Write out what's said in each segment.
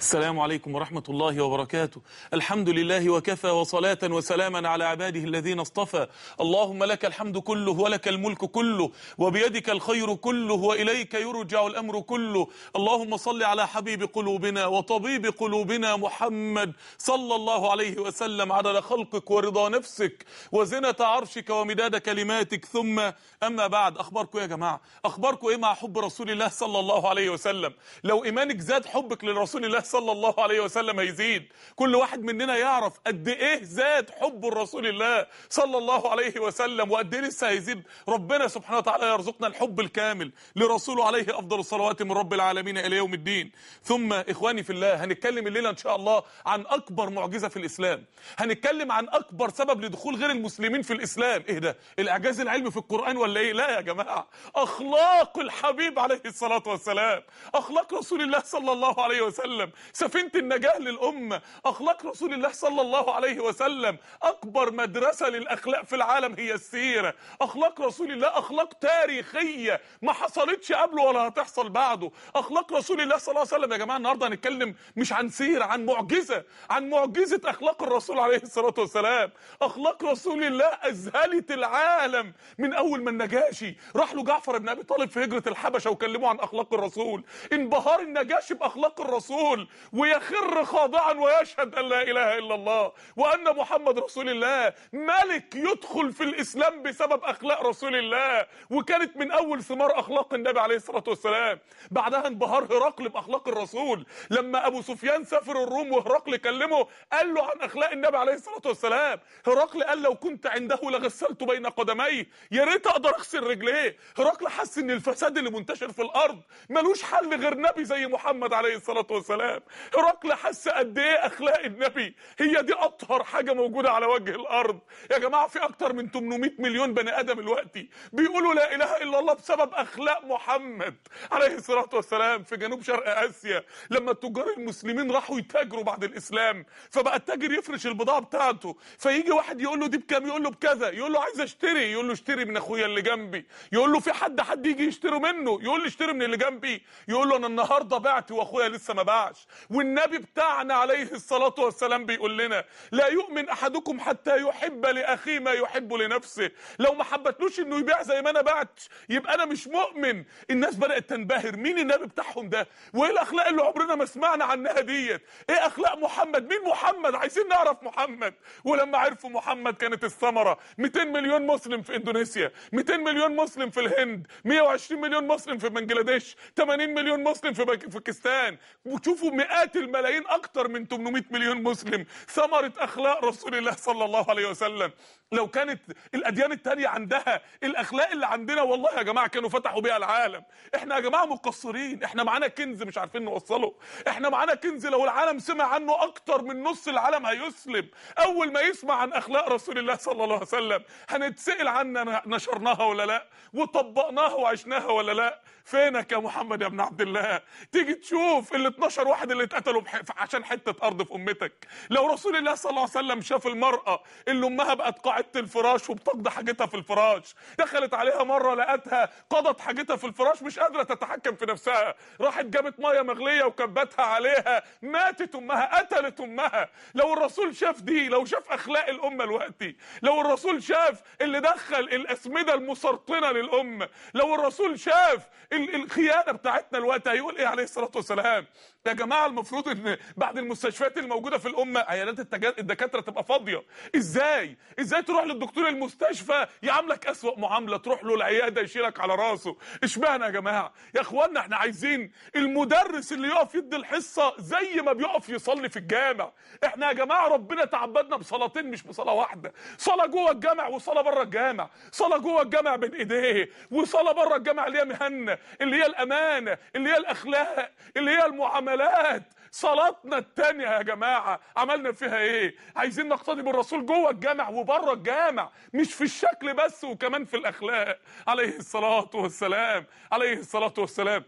السلام عليكم ورحمة الله وبركاته الحمد لله وكفى وصلاة وسلاما على عباده الذين اصطفى اللهم لك الحمد كله ولك الملك كله وبيدك الخير كله وإليك يرجع الأمر كله اللهم صل على حبيب قلوبنا وطبيب قلوبنا محمد صلى الله عليه وسلم عدد خلقك ورضا نفسك وزنة عرشك ومداد كلماتك ثم أما بعد أخباركم يا جماعة أخباركم إيه مع حب رسول الله صلى الله عليه وسلم لو إيمانك زاد حبك للرسول الله صلى الله عليه وسلم هيزيد كل واحد مننا يعرف قد ايه زاد حب الرسول الله صلى الله عليه وسلم وقد ايه لسه هيزيد ربنا سبحانه وتعالى يرزقنا الحب الكامل لرسوله عليه افضل الصلوات من رب العالمين الى يوم الدين ثم اخواني في الله هنتكلم الليله ان شاء الله عن اكبر معجزه في الاسلام هنتكلم عن اكبر سبب لدخول غير المسلمين في الاسلام ايه ده الاعجاز العلمي في القران ولا ايه لا يا جماعه اخلاق الحبيب عليه الصلاه والسلام اخلاق رسول الله صلى الله عليه وسلم سفينة النجاة للأمة أخلاق رسول الله صلى الله عليه وسلم أكبر مدرسة للأخلاق في العالم هي السيرة أخلاق رسول الله أخلاق تاريخية ما حصلتش قبله ولا هتحصل بعده أخلاق رسول الله صلى الله عليه وسلم يا جماعة النهاردة هنتكلم مش عن سيرة عن معجزة عن معجزة أخلاق الرسول عليه الصلاة والسلام أخلاق رسول الله أذهلت العالم من أول ما النجاشي راح له جعفر بن أبي طالب في هجرة الحبشة وكلمه عن أخلاق الرسول انبهار النجاشي بأخلاق الرسول ويخر خاضعا ويشهد أن لا إله إلا الله وأن محمد رسول الله ملك يدخل في الإسلام بسبب أخلاق رسول الله وكانت من أول ثمار أخلاق النبي عليه الصلاة والسلام بعدها انبهر هرقل بأخلاق الرسول لما أبو سفيان سافر الروم وهرقل كلمه قال له عن أخلاق النبي عليه الصلاة والسلام هرقل قال لو كنت عنده لغسلت بين قدميه يا ريت أقدر أغسل رجليه هرقل حس إن الفساد اللي منتشر في الأرض ملوش حل غير نبي زي محمد عليه الصلاة والسلام والسلام هرقل حس قد ايه اخلاق النبي هي دي اطهر حاجه موجوده على وجه الارض يا جماعه في اكتر من 800 مليون بني ادم دلوقتي بيقولوا لا اله الا الله بسبب اخلاق محمد عليه الصلاه والسلام في جنوب شرق اسيا لما التجار المسلمين راحوا يتاجروا بعد الاسلام فبقى التاجر يفرش البضاعه بتاعته فيجي واحد يقول له دي بكام يقول له بكذا يقول له عايز اشتري يقول له اشتري من اخويا اللي جنبي يقول له في حد حد يجي يشتري منه يقول له اشتري من اللي جنبي يقول له انا النهارده بعت واخويا لسه ما باعش والنبي بتاعنا عليه الصلاة والسلام بيقول لنا لا يؤمن أحدكم حتى يحب لأخيه ما يحب لنفسه لو ما حبتلوش إنه يبيع زي ما أنا بعت يبقى أنا مش مؤمن الناس بدأت تنبهر مين النبي بتاعهم ده وإيه الأخلاق اللي عمرنا ما سمعنا عنها ديت إيه أخلاق محمد مين محمد عايزين نعرف محمد ولما عرفوا محمد كانت الثمرة 200 مليون مسلم في إندونيسيا 200 مليون مسلم في الهند 120 مليون مسلم في بنجلاديش 80 مليون مسلم في باكستان وشوفوا مئات الملايين اكتر من 800 مليون مسلم ثمرة اخلاق رسول الله صلى الله عليه وسلم لو كانت الاديان التانية عندها الاخلاق اللي عندنا والله يا جماعه كانوا فتحوا بيها العالم احنا يا جماعه مقصرين احنا معانا كنز مش عارفين نوصله احنا معانا كنز لو العالم سمع عنه اكتر من نص العالم هيسلم اول ما يسمع عن اخلاق رسول الله صلى الله عليه وسلم هنتسال عنا نشرناها ولا لا وطبقناها وعشناها ولا لا فينك يا محمد يا ابن عبد الله تيجي تشوف ال 12 واحد اللي اتقتلوا بح... عشان حته ارض في امتك لو رسول الله صلى الله عليه وسلم شاف المراه اللي امها بقت قاعده قعدت الفراش وبتقضى حاجتها في الفراش دخلت عليها مره لقتها قضت حاجتها في الفراش مش قادره تتحكم في نفسها راحت جابت ميه مغليه وكبتها عليها ماتت امها قتلت امها لو الرسول شاف دي لو شاف اخلاق الامه دلوقتي لو الرسول شاف اللي دخل الاسمده المسرطنه للامه لو الرسول شاف الخيانه بتاعتنا دلوقتي هيقول ايه عليه الصلاه والسلام يا جماعه المفروض ان بعد المستشفيات الموجوده في الامه عيادات الدكاتره تبقى فاضيه ازاي ازاي تروح للدكتور المستشفى يعاملك اسوا معامله تروح له العياده يشيلك على راسه اشمعنى يا جماعه يا اخوانا احنا عايزين المدرس اللي يقف يدي الحصه زي ما بيقف يصلي في الجامع احنا يا جماعه ربنا تعبدنا بصلاتين مش بصلاه واحده صلاه جوه الجامع وصلاه بره الجامع صلاه جوه الجامع بين ايديه وصلاه بره الجامع اللي هي مهنه اللي هي الامانه اللي هي الاخلاق اللي هي المعامله العملات صلاتنا التانية يا جماعة عملنا فيها ايه عايزين نقتدي بالرسول جوه الجامع وبره الجامع مش في الشكل بس وكمان في الاخلاق عليه الصلاة والسلام عليه الصلاة والسلام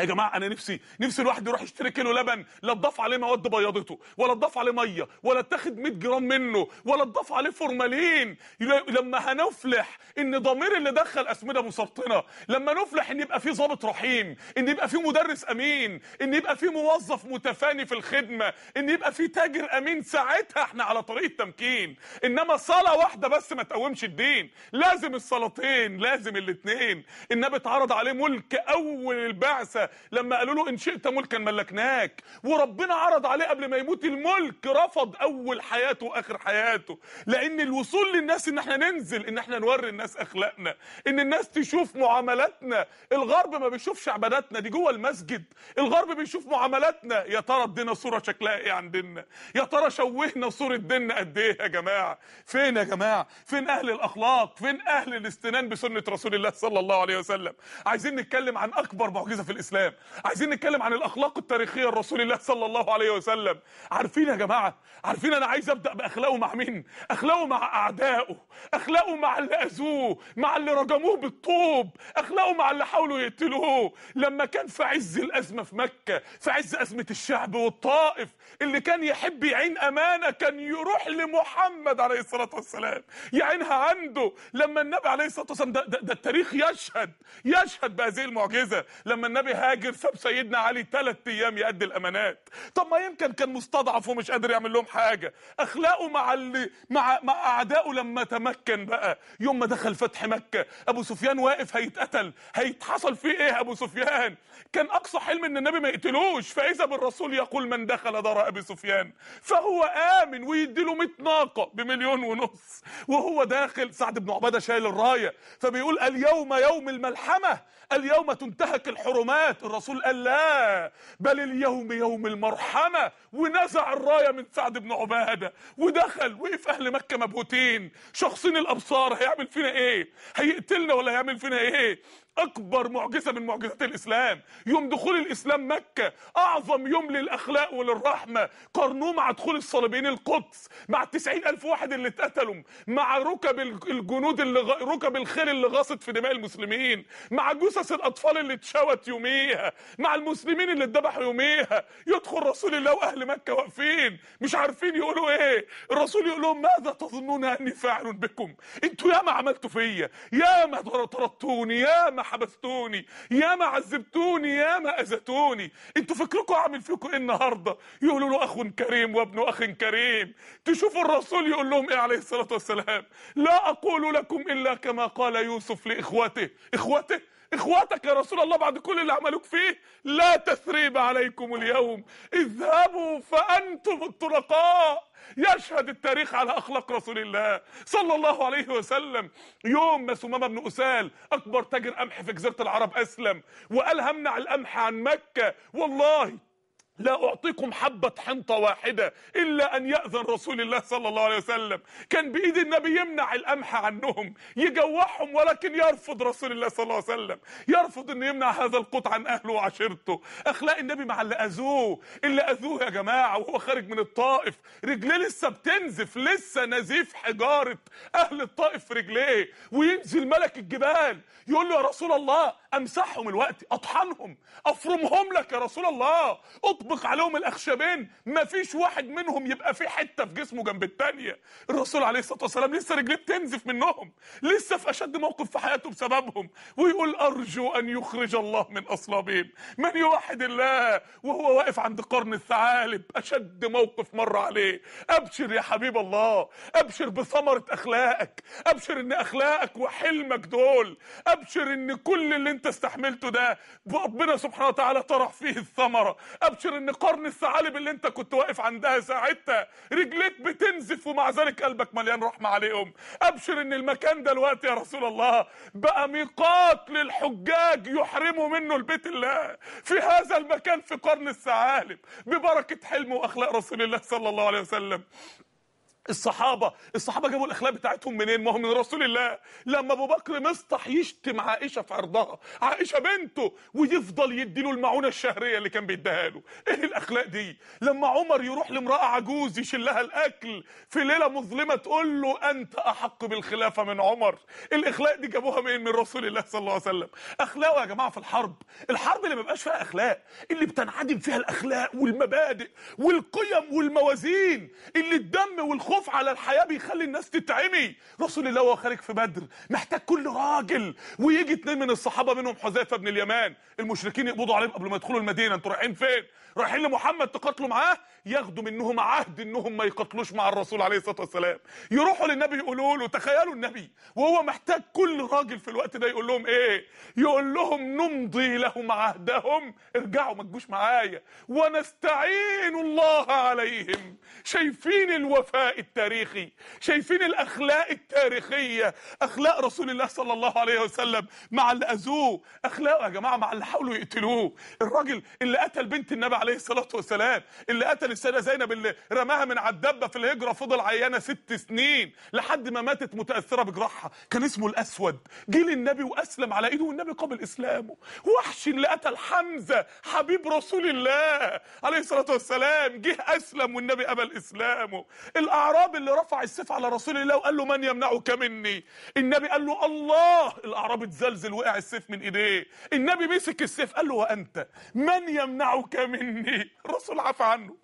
يا جماعه انا نفسي نفسي الواحد يروح يشتري كيلو لبن لا تضاف عليه مواد بياضته ولا تضاف عليه ميه ولا تاخد 100 جرام منه ولا تضاف عليه فورمالين لما هنفلح ان ضمير اللي دخل اسمده مسرطنه لما نفلح ان يبقى في ضابط رحيم ان يبقى في مدرس امين ان يبقى في موظف متفاني في الخدمه ان يبقى في تاجر امين ساعتها احنا على طريق التمكين انما صلاه واحده بس ما تقومش الدين لازم الصلاتين لازم الاثنين النبي اتعرض عليه ملك اول البعثه لما قالوا له ان شئت ملكا ملكناك وربنا عرض عليه قبل ما يموت الملك رفض اول حياته واخر حياته لان الوصول للناس ان احنا ننزل ان احنا نوري الناس اخلاقنا ان الناس تشوف معاملاتنا الغرب ما بيشوفش عباداتنا دي جوه المسجد الغرب بيشوف معاملاتنا يا ترى ادينا صوره شكلها ايه عن ديننا يا ترى شوهنا صوره ديننا قد ايه يا جماعه فين يا جماعه فين اهل الاخلاق فين اهل الاستنان بسنه رسول الله صلى الله عليه وسلم عايزين نتكلم عن اكبر معجزه في الاسلام الاسلام عايزين نتكلم عن الاخلاق التاريخيه لرسول الله صلى الله عليه وسلم عارفين يا جماعه عارفين انا عايز ابدا باخلاقه مع مين اخلاقه مع اعدائه اخلاقه مع اللي اذوه مع اللي رجموه بالطوب اخلاقه مع اللي حاولوا يقتلوه لما كان في عز الازمه في مكه في عز ازمه الشعب والطائف اللي كان يحب يعين امانه كان يروح لمحمد عليه الصلاه والسلام يعينها عنده لما النبي عليه الصلاه والسلام ده, ده, ده التاريخ يشهد يشهد بهذه المعجزه لما النبي هاجر ساب سيدنا علي ثلاث ايام يأدي الامانات طب ما يمكن كان مستضعف ومش قادر يعمل لهم حاجه اخلاقه مع اللي مع مع اعدائه لما تمكن بقى يوم ما دخل فتح مكه ابو سفيان واقف هيتقتل هيتحصل فيه ايه ابو سفيان كان اقصى حلم ان النبي ما يقتلوش فاذا بالرسول يقول من دخل دار ابي سفيان فهو امن ويديله 100 ناقه بمليون ونص وهو داخل سعد بن عباده شايل الرايه فبيقول اليوم يوم الملحمه اليوم تنتهك الحرمات مات الرسول قال لا بل اليوم يوم المرحمة ونزع الراية من سعد بن عبادة ودخل وقف أهل مكة مبهوتين شخصين الأبصار هيعمل فينا إيه هيقتلنا ولا هيعمل فينا إيه اكبر معجزه من معجزات الاسلام يوم دخول الاسلام مكه اعظم يوم للاخلاق وللرحمه قارنوه مع دخول الصليبيين القدس مع التسعين الف واحد اللي اتقتلوا مع ركب الجنود اللي غ... ركب الخيل اللي غاصت في دماء المسلمين مع جثث الاطفال اللي اتشوت يوميها مع المسلمين اللي اتذبحوا يوميها يدخل رسول الله واهل مكه واقفين مش عارفين يقولوا ايه الرسول يقول لهم ماذا تظنون اني فاعل بكم انتوا ياما عملتوا فيا ياما طردتوني ياما ياما حبستوني ياما عذبتوني ياما اذتوني انتوا فكركم اعمل فيكم ايه النهارده يقولوا له اخ كريم وابن اخ كريم تشوفوا الرسول يقول لهم ايه عليه الصلاه والسلام لا اقول لكم الا كما قال يوسف لاخوته اخوته اخواتك يا رسول الله بعد كل اللي عملوك فيه لا تثريب عليكم اليوم اذهبوا فانتم الطلقاء يشهد التاريخ على اخلاق رسول الله صلى الله عليه وسلم يوم ما سمامه بن اسال اكبر تاجر قمح في جزيره العرب اسلم وقال همنع القمح عن مكه والله لا أعطيكم حبة حنطة واحدة إلا أن يأذن رسول الله صلى الله عليه وسلم كان بإيد النبي يمنع القمح عنهم يجوعهم ولكن يرفض رسول الله صلى الله عليه وسلم يرفض أن يمنع هذا القوت عن أهله وعشيرته أخلاق النبي مع اللي أذوه اللي أذوه يا جماعة وهو خارج من الطائف رجليه لسه بتنزف لسه نزيف حجارة أهل الطائف في رجليه وينزل ملك الجبال يقول له يا رسول الله امسحهم الوقت اطحنهم افرمهم لك يا رسول الله اطبق عليهم الاخشبين ما فيش واحد منهم يبقى فيه حته في جسمه جنب الثانيه الرسول عليه الصلاه والسلام لسه رجليه بتنزف منهم لسه في اشد موقف في حياته بسببهم ويقول ارجو ان يخرج الله من اصلابهم من يوحد الله وهو واقف عند قرن الثعالب اشد موقف مر عليه ابشر يا حبيب الله ابشر بثمره اخلاقك ابشر ان اخلاقك وحلمك دول ابشر ان كل اللي انت انت استحملته ده ربنا سبحانه وتعالى طرح فيه الثمره ابشر ان قرن الثعالب اللي انت كنت واقف عندها ساعتها رجليك بتنزف ومع ذلك قلبك مليان رحمه عليهم ابشر ان المكان دلوقتي يا رسول الله بقى ميقات للحجاج يحرموا منه البيت الله في هذا المكان في قرن الثعالب ببركه حلم واخلاق رسول الله صلى الله عليه وسلم الصحابه الصحابه جابوا الاخلاق بتاعتهم منين ما هو من رسول الله لما ابو بكر مصطح يشتم عائشه في عرضها عائشه بنته ويفضل يديله المعونه الشهريه اللي كان بيديها له ايه الاخلاق دي لما عمر يروح لامراه عجوز لها الاكل في ليله مظلمه تقول له انت احق بالخلافه من عمر الاخلاق دي جابوها منين من رسول الله صلى الله عليه وسلم اخلاقه يا جماعه في الحرب الحرب اللي ما بيبقاش فيها اخلاق اللي بتنعدم فيها الاخلاق والمبادئ والقيم والموازين اللي الدم والخوف الخوف على الحياه بيخلي الناس تتعمي رسول الله وهو خارج في بدر محتاج كل راجل ويجي اتنين من الصحابه منهم حذيفه بن اليمان المشركين يقبضوا عليهم قبل ما يدخلوا المدينه انتوا رايحين فين رايحين لمحمد تقاتلوا معاه ياخدوا منهم عهد انهم ما يقاتلوش مع الرسول عليه الصلاه والسلام يروحوا للنبي يقولوا له تخيلوا النبي وهو محتاج كل راجل في الوقت ده يقول لهم ايه يقول لهم نمضي لهم عهدهم ارجعوا ما تجوش معايا ونستعين الله عليهم شايفين الوفاء التاريخي شايفين الاخلاق التاريخيه اخلاق رسول الله صلى الله عليه وسلم مع اللي اذوه اخلاقه يا جماعه مع اللي حاولوا يقتلوه الراجل اللي قتل بنت النبي عليه الصلاه والسلام اللي قتل كان السيده زينب اللي رماها من على الدبه في الهجره فضل عيانه ست سنين لحد ما ماتت متاثره بجراحها كان اسمه الاسود جه للنبي واسلم على ايده والنبي قبل اسلامه وحش اللي قتل حمزه حبيب رسول الله عليه الصلاه والسلام جه اسلم والنبي قبل اسلامه الاعرابي اللي رفع السيف على رسول الله وقال له من يمنعك مني النبي قال له الله الاعرابي اتزلزل وقع السيف من ايديه النبي مسك السيف قال له وانت من يمنعك مني الرسول عفى عنه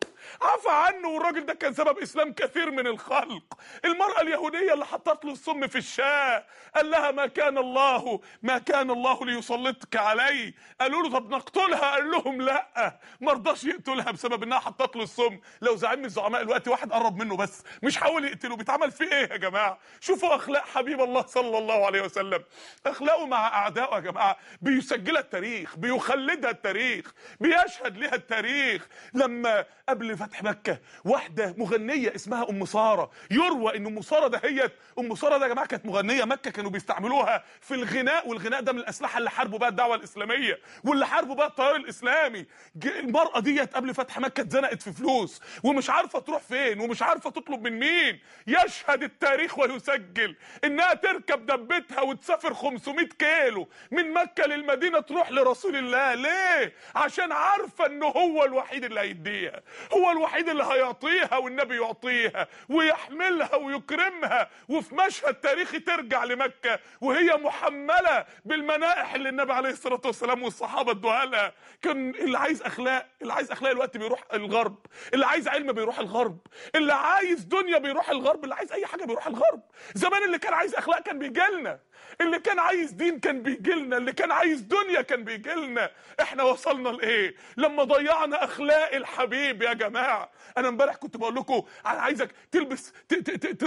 عفى عنه والراجل ده كان سبب اسلام كثير من الخلق المراه اليهوديه اللي حطت له السم في الشاه قال لها ما كان الله ما كان الله ليسلطك علي قالوا له طب نقتلها قال لهم لا ما رضاش يقتلها بسبب انها حطت له السم لو زعيم من الزعماء الوقت واحد قرب منه بس مش حاول يقتله بيتعمل فيه ايه يا جماعه شوفوا اخلاق حبيب الله صلى الله عليه وسلم اخلاقه مع اعدائه يا جماعه بيسجلها التاريخ بيخلدها التاريخ بيشهد لها التاريخ لما قبل في فتح مكه واحده مغنيه اسمها ام ساره يروى ان ام ساره ده هي ام ساره ده يا جماعه كانت مغنيه مكه كانوا بيستعملوها في الغناء والغناء ده من الاسلحه اللي حاربوا بقى الدعوه الاسلاميه واللي حاربوا بقى التيار الاسلامي المراه ديت قبل فتح مكه اتزنقت في فلوس ومش عارفه تروح فين ومش عارفه تطلب من مين يشهد التاريخ ويسجل انها تركب دبتها وتسافر 500 كيلو من مكه للمدينه تروح لرسول الله ليه عشان عارفه ان هو الوحيد اللي هيديها هو هو الوحيد اللي هيعطيها والنبي يعطيها ويحملها ويكرمها وفي مشهد تاريخي ترجع لمكة وهي محملة بالمنائح اللي النبي عليه الصلاة والسلام والصحابة ادوها لها كان اللي عايز اخلاق اللي عايز اخلاق الوقت بيروح الغرب اللي عايز علم بيروح الغرب اللي عايز دنيا بيروح الغرب اللي عايز اي حاجة بيروح الغرب زمان اللي كان عايز اخلاق كان بيجي لنا اللي كان عايز دين كان بيجي لنا اللي كان عايز دنيا كان بيجي لنا احنا وصلنا لايه لما ضيعنا اخلاق الحبيب يا جماعه انا امبارح كنت بقول لكم انا عايزك تلبس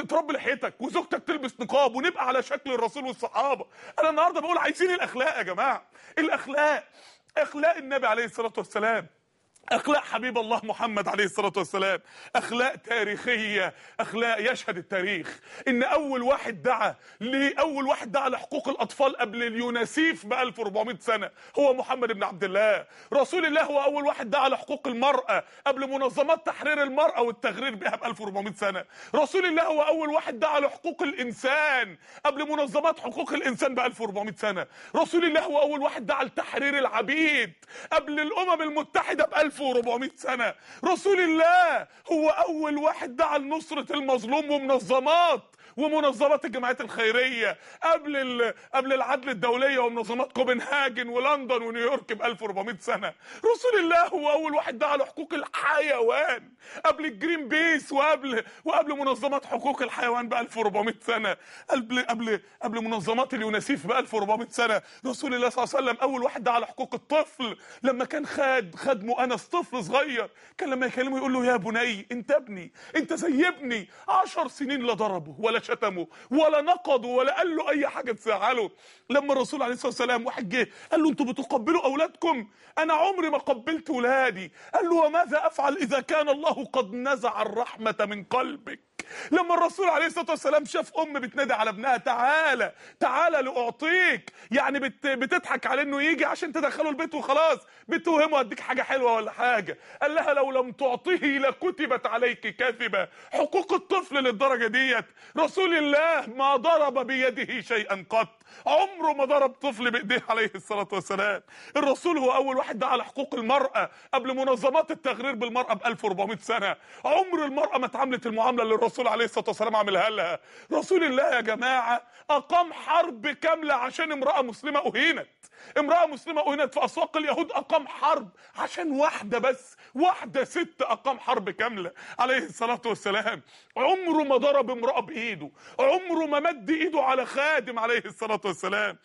تربي لحيتك وزوجتك تلبس نقاب ونبقى على شكل الرسول والصحابه انا النهارده بقول عايزين الاخلاق يا جماعه الاخلاق اخلاق النبي عليه الصلاه والسلام أخلاق حبيب الله محمد عليه الصلاة والسلام أخلاق تاريخية أخلاق يشهد التاريخ إن أول واحد دعا لأول واحد دعا لحقوق الأطفال قبل اليونسيف ب 1400 سنة هو محمد بن عبد الله رسول الله هو أول واحد دعا لحقوق المرأة قبل منظمات تحرير المرأة والتغرير بها ب 1400 سنة رسول الله هو أول واحد دعا لحقوق الإنسان قبل منظمات حقوق الإنسان ب 1400 سنة رسول الله هو أول واحد دعا لتحرير العبيد قبل الأمم المتحدة ب 1400 سنة رسول الله هو أول واحد دعا لنصرة المظلوم ومنظمات ومنظمات الجمعيات الخيريه قبل قبل العدل الدوليه ومنظمات كوبنهاجن ولندن ونيويورك ب 1400 سنه رسول الله هو اول واحد دعا لحقوق الحيوان قبل الجرين بيس وقبل وقبل منظمات حقوق الحيوان ب 1400 سنه قبل قبل قبل منظمات اليونسيف ب 1400 سنه رسول الله صلى الله عليه وسلم اول واحد دعا لحقوق الطفل لما كان خاد خدمه انس طفل صغير كان لما يكلمه يقول له يا بني انت ابني انت زي ابني 10 سنين لا ضربه ولا شتمه ولا نقضه ولا قال له اي حاجه تزعله لما الرسول عليه الصلاه والسلام واحد جه قال له انتوا بتقبلوا اولادكم انا عمري ما قبلت ولادي قال له وماذا افعل اذا كان الله قد نزع الرحمه من قلبك لما الرسول عليه الصلاه والسلام شاف ام بتنادي على ابنها تعالى تعالى لاعطيك يعني بت بتضحك على انه يجي عشان تدخله البيت وخلاص بتوهمه اديك حاجه حلوه ولا حاجه قال لها لو لم تعطيه لكتبت عليك كذبه حقوق الطفل للدرجه ديت رسول الله ما ضرب بيده شيئا قط عمره ما ضرب طفل بايديه عليه الصلاه والسلام الرسول هو اول واحد دعا لحقوق المراه قبل منظمات التغرير بالمراه ب 1400 سنه عمر المراه ما اتعاملت المعامله اللي الرسول عليه الصلاه والسلام عملها لها رسول الله يا جماعه اقام حرب كامله عشان امراه مسلمه اهينت امرأة مسلمة أهنت في أسواق اليهود أقام حرب عشان واحدة بس واحدة ست أقام حرب كاملة عليه الصلاة والسلام عمره ما ضرب امرأة بإيده عمره ما مد إيده على خادم عليه الصلاة والسلام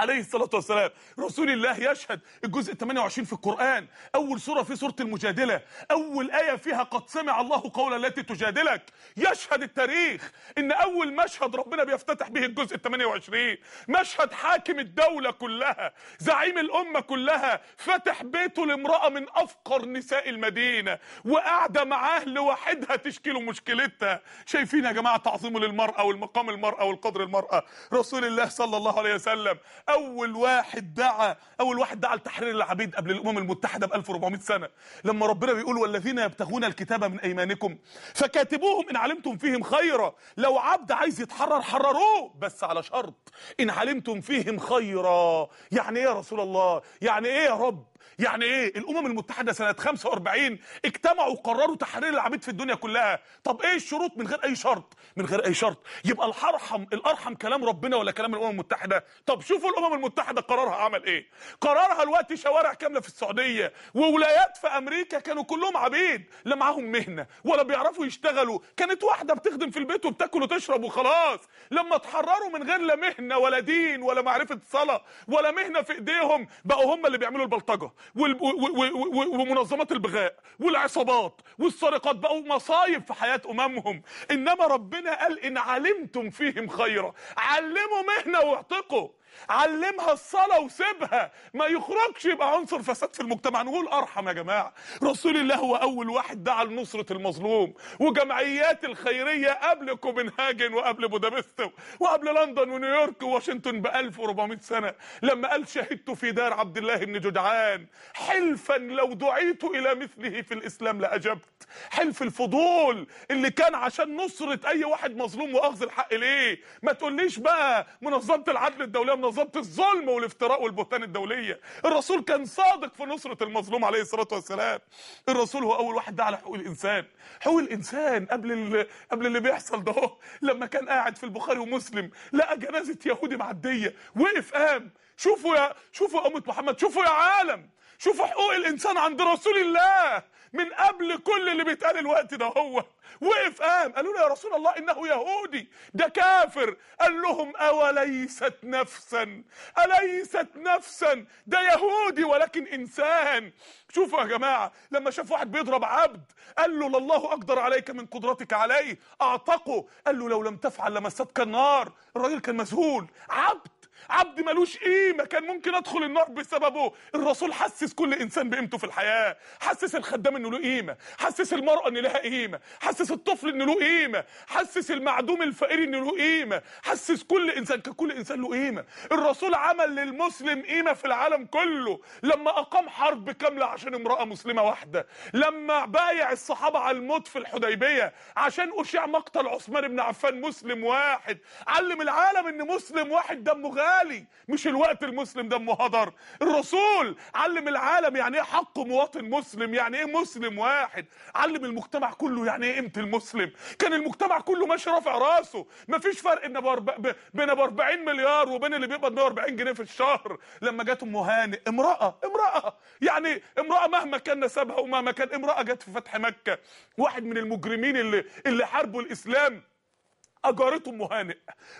عليه الصلاة والسلام رسول الله يشهد الجزء 28 في القرآن أول سورة في سورة المجادلة أول آية فيها قد سمع الله قول التي تجادلك يشهد التاريخ إن أول مشهد ربنا بيفتتح به الجزء 28 مشهد حاكم الدولة كلها زعيم الأمة كلها فتح بيته لامرأة من أفقر نساء المدينة وقاعدة معاه لوحدها له مشكلتها شايفين يا جماعة تعظيمه للمرأة والمقام المرأة والقدر المرأة رسول الله صلى الله عليه وسلم اول واحد دعا اول واحد دعا لتحرير العبيد قبل الامم المتحده ب 1400 سنه لما ربنا بيقول والذين يبتغون الكتاب من ايمانكم فكاتبوهم ان علمتم فيهم خيرا لو عبد عايز يتحرر حرروه بس على شرط ان علمتم فيهم خيرا يعني ايه يا رسول الله يعني ايه يا رب يعني ايه الامم المتحده سنه 45 اجتمعوا وقرروا تحرير العبيد في الدنيا كلها طب ايه الشروط من غير اي شرط من غير اي شرط يبقى الارحم الارحم كلام ربنا ولا كلام الامم المتحده طب شوفوا الامم المتحده قرارها عمل ايه قرارها دلوقتي شوارع كامله في السعوديه وولايات في امريكا كانوا كلهم عبيد لا معاهم مهنه ولا بيعرفوا يشتغلوا كانت واحده بتخدم في البيت وبتاكل وتشرب وخلاص لما اتحرروا من غير لا مهنه ولا دين ولا معرفه صلاه ولا مهنه في ايديهم بقوا هم اللي بيعملوا البلطجه ومنظمات البغاء والعصابات والسرقات بقوا مصايب في حياة أممهم إنما ربنا قال إن علمتم فيهم خيرا علموا مهنة واعتقوا علمها الصلاة وسيبها ما يخرجش يبقى عنصر فساد في المجتمع نقول أرحم يا جماعة رسول الله هو أول واحد دعا لنصرة المظلوم وجمعيات الخيرية قبل كوبنهاجن وقبل بودابست وقبل لندن ونيويورك وواشنطن ب 1400 سنة لما قال شهدت في دار عبد الله بن جدعان حلفا لو دعيت إلى مثله في الإسلام لأجبت حلف الفضول اللي كان عشان نصرة أي واحد مظلوم وأخذ الحق ليه ما تقوليش بقى منظمة العدل الدولية منظمه الظلم والافتراء والبهتان الدوليه الرسول كان صادق في نصره المظلوم عليه الصلاه والسلام الرسول هو اول واحد دعا على حقوق الانسان حقوق الانسان قبل قبل اللي بيحصل ده لما كان قاعد في البخاري ومسلم لقى جنازه يهودي معديه وقف قام شوفوا يا شوفوا يا امه محمد شوفوا يا عالم شوفوا حقوق الانسان عند رسول الله من قبل كل اللي بيتقال الوقت ده هو وقف قام قالوا له يا رسول الله انه يهودي ده كافر قال لهم اوليست نفسا اليست نفسا ده يهودي ولكن انسان شوفوا يا جماعه لما شاف واحد بيضرب عبد قال له لله اقدر عليك من قدرتك عليه اعتقه قال له لو لم تفعل لمستك النار الراجل كان مذهول عبد عبد ملوش قيمه كان ممكن ادخل النار بسببه الرسول حسس كل انسان بقيمته في الحياه حسس الخدام انه له قيمه حسس المراه ان لها قيمه حسس الطفل انه له قيمه حسس المعدوم الفقير انه له قيمه حسس كل انسان ككل انسان له قيمه الرسول عمل للمسلم قيمه في العالم كله لما اقام حرب كامله عشان امراه مسلمه واحده لما بايع الصحابه على الموت في الحديبيه عشان اشيع مقتل عثمان بن عفان مسلم واحد علم العالم ان مسلم واحد دمه غالي غالي مش الوقت المسلم دمه هدر الرسول علم العالم يعني ايه حق مواطن مسلم يعني ايه مسلم واحد علم المجتمع كله يعني ايه قيمه المسلم كان المجتمع كله ماشي رافع راسه مفيش فرق ان بين 40 مليار وبين اللي بيقبض 140 جنيه في الشهر لما جت ام هانئ امراه امراه يعني امراه مهما كان نسبها ومهما كان امراه جت في فتح مكه واحد من المجرمين اللي اللي حاربوا الاسلام اجارته ام هانئ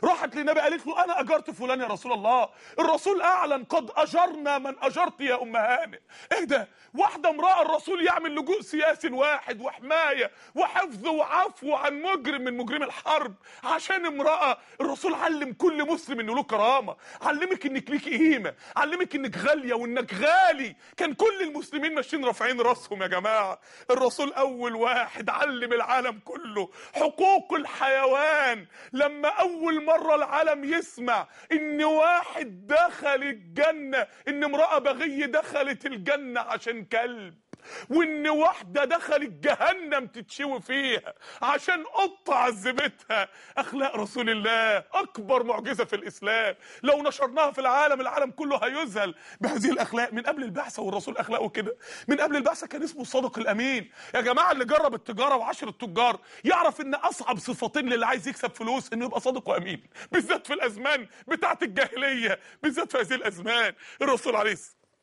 راحت للنبي قالت له انا اجرت فلان يا رسول الله الرسول اعلن قد اجرنا من اجرت يا ام هانئ ايه ده واحده امراه الرسول يعمل لجوء سياسي لواحد وحمايه وحفظ وعفو عن مجرم من مجرم الحرب عشان امراه الرسول علم كل مسلم انه له كرامه علمك انك ليكي قيمه علمك انك غاليه وانك غالي كان كل المسلمين ماشيين رافعين راسهم يا جماعه الرسول اول واحد علم العالم كله حقوق الحيوان الان لما اول مره العالم يسمع ان واحد دخل الجنه ان امراه بغي دخلت الجنه عشان كلب وان واحده دخلت جهنم تتشوي فيها عشان قطه عذبتها اخلاق رسول الله اكبر معجزه في الاسلام لو نشرناها في العالم العالم كله هيذهل بهذه الاخلاق من قبل البعثه والرسول اخلاقه كده من قبل البعثه كان اسمه الصادق الامين يا جماعه اللي جرب التجاره وعشر التجار يعرف ان اصعب صفتين للي عايز يكسب يكسب فلوس انه يبقى صادق وامين بالذات في الازمان بتاعه الجاهليه بالذات في هذه الازمان الرسول عليه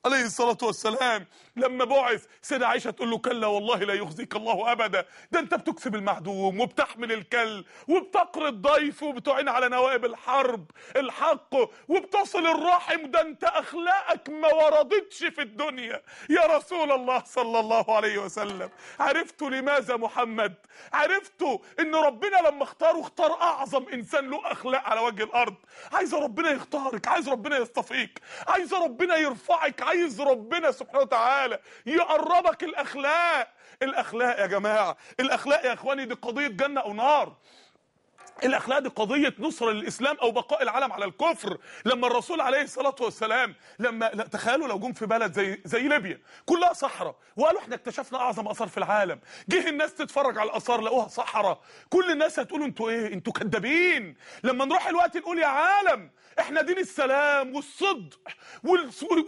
عليه الصلاة والسلام لما بعث سيدة عائشة تقول له كلا والله لا يخزيك الله أبدا ده أنت بتكسب المعدوم وبتحمل الكل وبتقرض ضيف وبتعين على نوائب الحرب الحق وبتصل الرحم ده أنت أخلاقك ما وردتش في الدنيا يا رسول الله صلى الله عليه وسلم عرفت لماذا محمد عرفت أن ربنا لما اختاره اختار أعظم إنسان له أخلاق على وجه الأرض عايز ربنا يختارك عايز ربنا يصطفيك عايز ربنا يرفعك عايز عايز ربنا سبحانه وتعالى يقربك الاخلاق الاخلاق يا جماعه الاخلاق يا اخواني دي قضيه جنه او نار الاخلاق دي قضيه نصره للاسلام او بقاء العالم على الكفر لما الرسول عليه الصلاه والسلام لما تخيلوا لو جم في بلد زي زي ليبيا كلها صحراء وقالوا احنا اكتشفنا اعظم اثار في العالم جه الناس تتفرج على الاثار لقوها صحراء كل الناس هتقول انتوا ايه انتوا كدابين لما نروح الوقت نقول يا عالم احنا دين السلام والصدق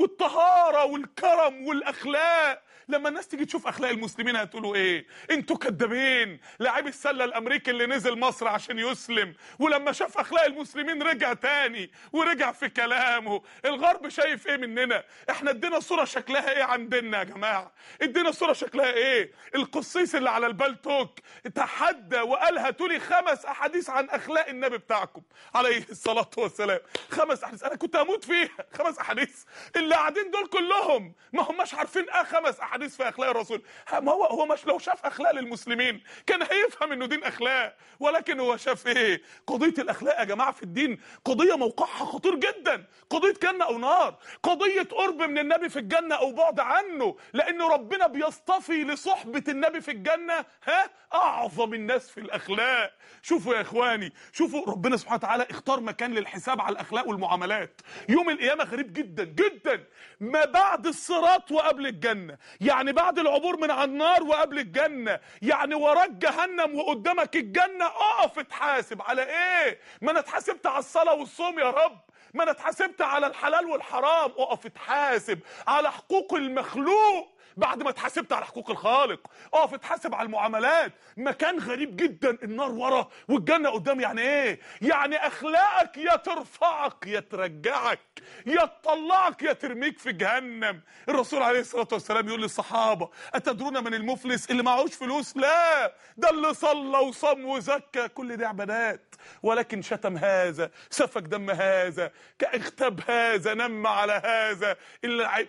والطهاره والكرم والاخلاق لما الناس تيجي تشوف اخلاق المسلمين هتقولوا ايه انتوا كدابين لاعب السله الامريكي اللي نزل مصر عشان يسلم ولما شاف اخلاق المسلمين رجع تاني ورجع في كلامه الغرب شايف ايه مننا احنا ادينا صوره شكلها ايه عندنا يا جماعه ادينا صوره شكلها ايه القصيص اللي على البلتوك تحدى وقال هاتوا لي خمس احاديث عن اخلاق النبي بتاعكم عليه الصلاه والسلام خمس احاديث انا كنت هموت فيها خمس احاديث اللي قاعدين دول كلهم ما هماش عارفين ايه خمس احاديث الحديث في اخلاق الرسول ما هو هو مش لو شاف اخلاق للمسلمين كان هيفهم انه دين اخلاق ولكن هو شاف ايه قضيه الاخلاق يا جماعه في الدين قضيه موقعها خطير جدا قضيه جنه او نار قضيه قرب من النبي في الجنه او بعد عنه لان ربنا بيصطفي لصحبه النبي في الجنه ها اعظم الناس في الاخلاق شوفوا يا اخواني شوفوا ربنا سبحانه وتعالى اختار مكان للحساب على الاخلاق والمعاملات يوم القيامه غريب جدا جدا ما بعد الصراط وقبل الجنه يعني بعد العبور من على النار وقبل الجنة يعني وراك جهنم وقدامك الجنة اقف اه، اتحاسب على ايه ما انا اتحاسبت على الصلاة والصوم يا رب ما انا اتحاسبت على الحلال والحرام اقف اه، اتحاسب على حقوق المخلوق بعد ما اتحاسبت على حقوق الخالق اقف اه، اتحاسب على المعاملات مكان غريب جدا النار ورا والجنه قدام يعني ايه يعني اخلاقك يا ترفعك يا ترجعك يا تطلعك يا ترميك في جهنم الرسول عليه الصلاه والسلام يقول للصحابه اتدرون من المفلس اللي معهوش فلوس لا ده اللي صلى وصام وزكى كل ده عبادات ولكن شتم هذا سفك دم هذا اغتاب هذا نم على هذا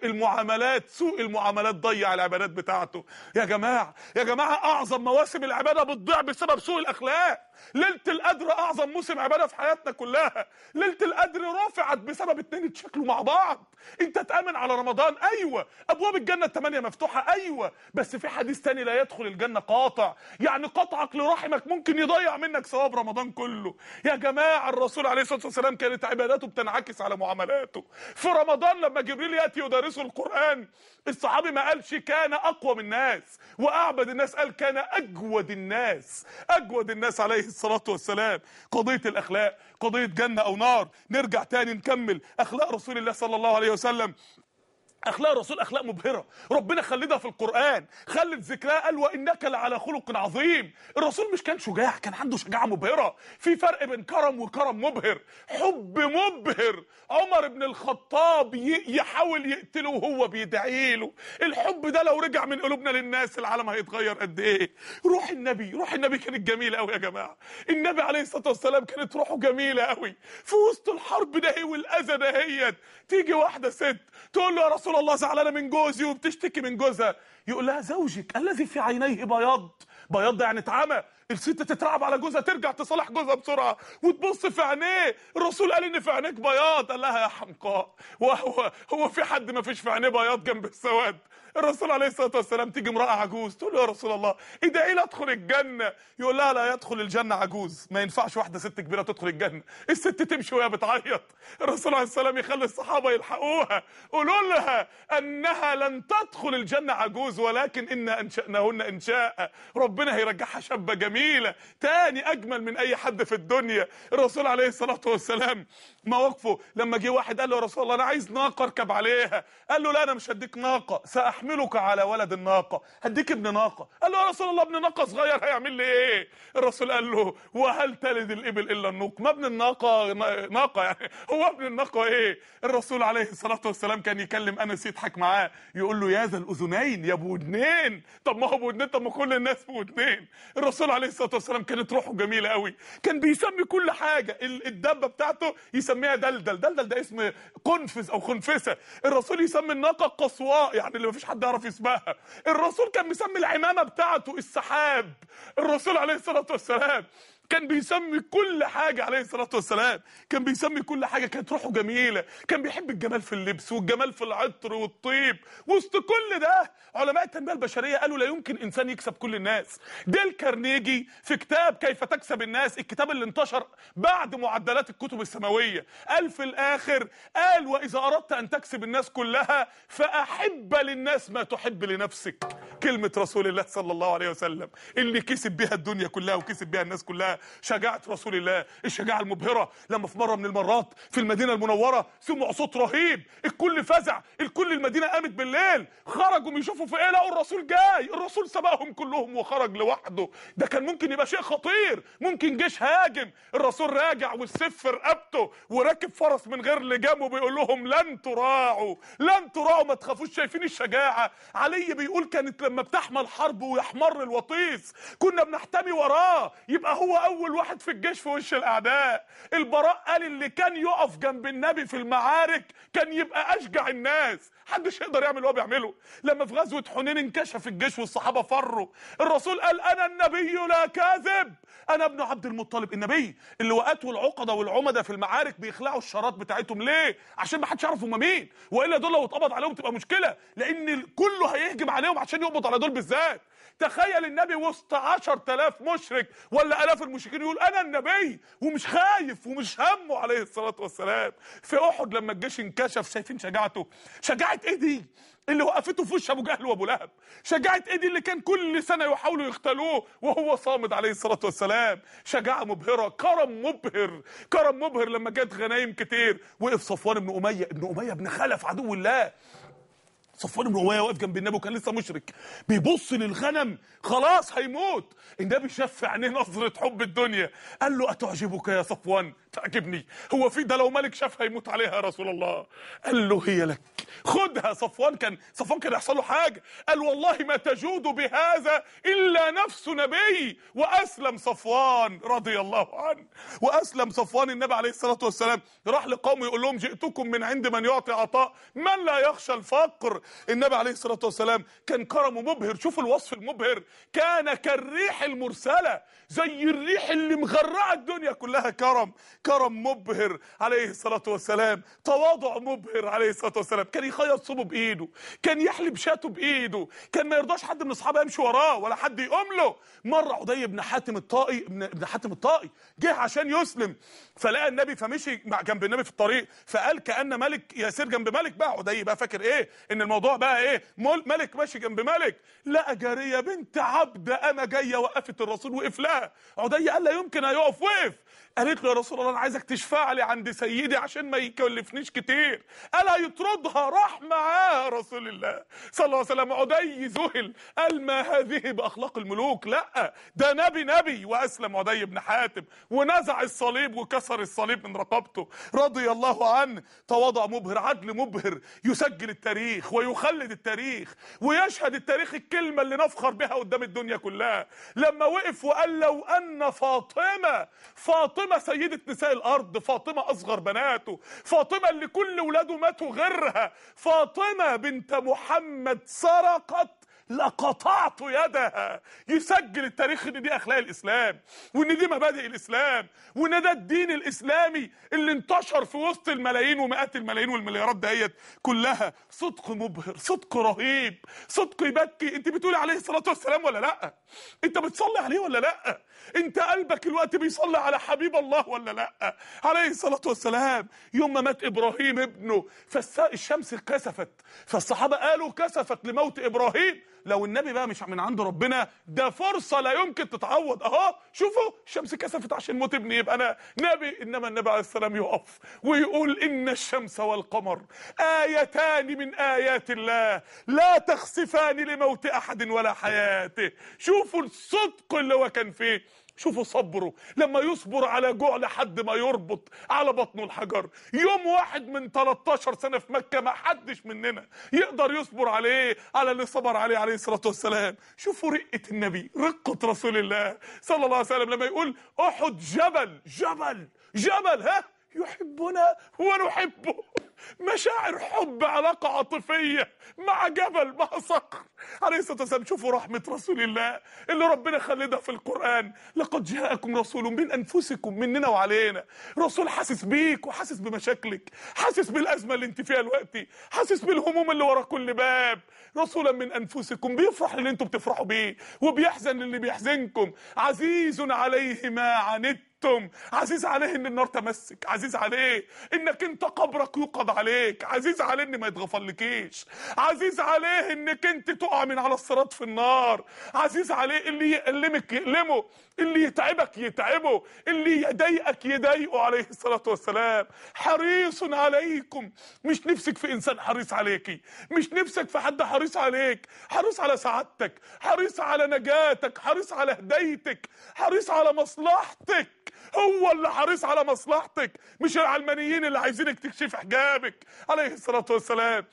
المعاملات سوء المعاملات ضيق يضيع العبادات بتاعته يا جماعه يا جماعه اعظم مواسم العباده بتضيع بسبب سوء الاخلاق ليله القدر اعظم موسم عباده في حياتنا كلها ليله القدر رافعت بسبب اتنين اتشكلوا مع بعض انت تامن على رمضان ايوه ابواب الجنه الثمانيه مفتوحه ايوه بس في حديث تاني لا يدخل الجنه قاطع يعني قطعك لرحمك ممكن يضيع منك ثواب رمضان كله يا جماعه الرسول عليه الصلاه والسلام كانت عباداته بتنعكس على معاملاته في رمضان لما جبريل ياتي يدرسه القران الصحابي ما قالش قالش كان اقوى من الناس واعبد الناس قال كان اجود الناس اجود الناس عليه الصلاه والسلام قضيه الاخلاق قضيه جنه او نار نرجع تاني نكمل اخلاق رسول الله صلى الله عليه وسلم اخلاق الرسول اخلاق مبهره ربنا خلدها في القران خلد ذكرها قال وانك لعلى خلق عظيم الرسول مش كان شجاع كان عنده شجاعه مبهره في فرق بين كرم وكرم مبهر حب مبهر عمر بن الخطاب يحاول يقتله وهو بيدعي له الحب ده لو رجع من قلوبنا للناس العالم هيتغير قد ايه روح النبي روح النبي كانت جميله قوي يا جماعه النبي عليه الصلاه والسلام كانت روحه جميله قوي في وسط الحرب ده والاذى دهيت تيجي واحده ست تقول له يا رسول رسول الله زعلانه من جوزي وبتشتكي من جوزها يقول لها زوجك الذي في عينيه بياض بياض يعني اتعمى الست تترعب على جوزها ترجع تصالح جوزها بسرعه وتبص في عينيه الرسول قال ان في عينيك بياض قال لها يا حمقاء وهو هو في حد ما فيش في عينيه بياض جنب السواد الرسول عليه الصلاه والسلام تيجي امراه عجوز تقول له يا رسول الله ايه ده ايه ادخل الجنه يقول لها لا يدخل الجنه عجوز ما ينفعش واحده ست كبيره تدخل الجنه الست تمشي وهي بتعيط الرسول عليه السلام يخلي الصحابه يلحقوها قولوا لها انها لن تدخل الجنه عجوز ولكن ان انشاناهن انشاء ربنا هيرجعها شابه جميله تاني اجمل من اي حد في الدنيا الرسول عليه الصلاه والسلام مواقفه لما جه واحد قال له يا رسول الله انا عايز ناقه اركب عليها قال له لا انا مش هديك ناقه ساحملك على ولد الناقه هديك ابن ناقه قال له يا رسول الله ابن ناقه صغير هيعمل لي ايه الرسول قال له وهل تلد الابل الا النوق ما ابن الناقه ناقه يعني هو ابن الناقه ايه الرسول عليه الصلاه والسلام كان يكلم انس يضحك معاه يقول له يا ذا الاذنين يا ابو ودنين طب ما هو ابو ودنين طب ما كل الناس ابو ودنين الرسول عليه الصلاه والسلام كانت روحه جميله قوي كان بيسمي كل حاجه الدبه بتاعته يسمي بيسميها دلدل دلدل ده اسم قنفذ او خنفسه الرسول يسمي الناقه القصواء يعني اللي مفيش حد يعرف يسمها الرسول كان بيسمي العمامه بتاعته السحاب الرسول عليه الصلاه والسلام كان بيسمي كل حاجة عليه الصلاة والسلام كان بيسمي كل حاجة كانت روحه جميلة كان بيحب الجمال في اللبس والجمال في العطر والطيب وسط كل ده علماء التنمية البشرية قالوا لا يمكن إنسان يكسب كل الناس ديل كارنيجي في كتاب كيف تكسب الناس الكتاب اللي انتشر بعد معدلات الكتب السماوية قال في الآخر قال وإذا أردت أن تكسب الناس كلها فأحب للناس ما تحب لنفسك كلمة رسول الله صلى الله عليه وسلم اللي كسب بها الدنيا كلها وكسب بها الناس كلها شجاعه رسول الله الشجاعه المبهره لما في مره من المرات في المدينه المنوره سمعوا صوت رهيب الكل فزع الكل المدينه قامت بالليل خرجوا يشوفوا في ايه لقوا الرسول جاي الرسول سبقهم كلهم وخرج لوحده ده كان ممكن يبقى شيء خطير ممكن جيش هاجم الرسول راجع والسيف في رقبته وراكب فرس من غير لجام وبيقول لهم لن تراعوا لن تراعوا ما تخافوش شايفين الشجاعه علي بيقول كانت لما بتحمل حرب ويحمر الوطيس كنا بنحتمي وراه يبقى هو اول واحد في الجيش في وش الاعداء البراء قال اللي كان يقف جنب النبي في المعارك كان يبقى اشجع الناس محدش يقدر يعمل اللي هو بيعمله لما في غزوه حنين انكشف الجيش والصحابه فروا الرسول قال انا النبي لا كاذب انا ابن عبد المطلب النبي اللواءات العقده والعمده في المعارك بيخلعوا الشارات بتاعتهم ليه عشان ما حدش يعرف هم مين والا دول لو اتقبض عليهم تبقى مشكله لان كله هيهجم عليهم عشان يقبض على دول بالذات تخيل النبي وسط 10000 مشرك ولا الاف المشركين يقول انا النبي ومش خايف ومش همه عليه الصلاه والسلام في احد لما الجيش انكشف شايفين شجاعته شجاعه ايه دي اللي وقفته في وش ابو جهل وابو لهب شجاعه ايدي اللي كان كل سنه يحاولوا يقتلوه وهو صامد عليه الصلاه والسلام شجاعه مبهره كرم مبهر كرم مبهر لما جت غنايم كتير وقف صفوان بن اميه ابن اميه بن خلف عدو الله صفوان بن اميه واقف جنب النبي وكان لسه مشرك بيبص للغنم خلاص هيموت النبي شاف في عينيه نظره حب الدنيا قال له اتعجبك يا صفوان تعجبني هو في ده لو ملك شافها يموت عليها يا رسول الله قال له هي لك خدها صفوان كان صفوان كان يحصل له حاجه قال والله ما تجود بهذا الا نفس نبي واسلم صفوان رضي الله عنه واسلم صفوان النبي عليه الصلاه والسلام راح لقومه يقول لهم جئتكم من عند من يعطي عطاء من لا يخشى الفقر النبي عليه الصلاه والسلام كان كرمه مبهر شوفوا الوصف المبهر كان كالريح المرسله زي الريح اللي مغرقه الدنيا كلها كرم كرم مبهر عليه الصلاة والسلام تواضع مبهر عليه الصلاة والسلام كان يخيط صوبه بإيده كان يحلب شاته بإيده كان ما يرضاش حد من أصحابه يمشي وراه ولا حد يقوم له مرة عدي بن حاتم الطائي ابن حاتم الطائي جه عشان يسلم فلقى النبي فمشي مع جنب النبي في الطريق فقال كأن ملك يسير جنب ملك بقى عدي بقى فاكر إيه إن الموضوع بقى إيه ملك ماشي جنب ملك لقى جارية بنت عبد أنا جاية وقفت الرسول وقف لها عدي قال لا يمكن هيقف وقف قالت له يا رسول الله انا عايزك تشفع لي عند سيدي عشان ما يكلفنيش كتير الا يطردها راح يا رسول الله صلى الله عليه وسلم عدي ذهل قال ما هذه باخلاق الملوك لا ده نبي نبي واسلم عدي بن حاتم ونزع الصليب وكسر الصليب من رقبته رضي الله عنه تواضع مبهر عدل مبهر يسجل التاريخ ويخلد التاريخ ويشهد التاريخ الكلمه اللي نفخر بها قدام الدنيا كلها لما وقف وقال لو ان فاطمه فاطمه سيده نساء الارض فاطمه اصغر بناته فاطمه اللي كل ولاده ماتوا غيرها فاطمه بنت محمد سرقت لقطعت يدها يسجل التاريخ ان دي اخلاق الاسلام وان دي مبادئ الاسلام وان ده الدين الاسلامي اللي انتشر في وسط الملايين ومئات الملايين والمليارات دهيت كلها صدق مبهر صدق رهيب صدق يبكي انت بتقولي عليه الصلاه والسلام ولا لا انت بتصلي عليه ولا لا انت قلبك الوقت بيصلي على حبيب الله ولا لا عليه الصلاه والسلام يوم ما مات ابراهيم ابنه فالشمس كسفت فالصحابه قالوا كسفت لموت ابراهيم لو النبي بقى مش من عند ربنا ده فرصه لا يمكن تتعوض اهو شوفوا الشمس كسفت عشان موت ابني يبقى انا نبي انما النبي عليه السلام يقف ويقول ان الشمس والقمر ايتان من ايات الله لا تخسفان لموت احد ولا حياته شوفوا الصدق اللي هو كان فيه شوفوا صبره لما يصبر على جوع لحد ما يربط على بطنه الحجر يوم واحد من 13 سنة في مكة ما حدش مننا يقدر يصبر عليه على اللي صبر عليه عليه الصلاة والسلام شوفوا رقة النبي رقة رسول الله صلى الله عليه وسلم لما يقول أحد جبل جبل جبل ها يحبنا ونحبه مشاعر حب علاقة عاطفية مع جبل مع صخر عليه الصلاة والسلام شوفوا رحمة رسول الله اللي ربنا خلدها في القرآن لقد جاءكم رسول من أنفسكم مننا وعلينا رسول حاسس بيك وحاسس بمشاكلك حاسس بالأزمة اللي انت فيها دلوقتي حاسس بالهموم اللي ورا كل باب رسولا من أنفسكم بيفرح للي انتم بتفرحوا بيه وبيحزن للي بيحزنكم عزيز عليه ما عنت متم عزيز عليه ان النار تمسك عزيز عليه انك انت قبرك يقض عليك عزيز عليه ان ما يتغفلكيش عزيز عليه انك انت تقع من على الصراط في النار عزيز عليه اللي يألمك يألمه اللي يتعبك يتعبه اللي يضايقك يضايقه عليه الصلاة والسلام حريص عليكم مش نفسك في انسان حريص عليكي مش نفسك في حد حريص عليك حريص على سعادتك حريص على نجاتك حريص على هدايتك حريص على مصلحتك هو اللي حريص على مصلحتك مش العلمانيين اللي عايزينك تكشف حجابك عليه الصلاه والسلام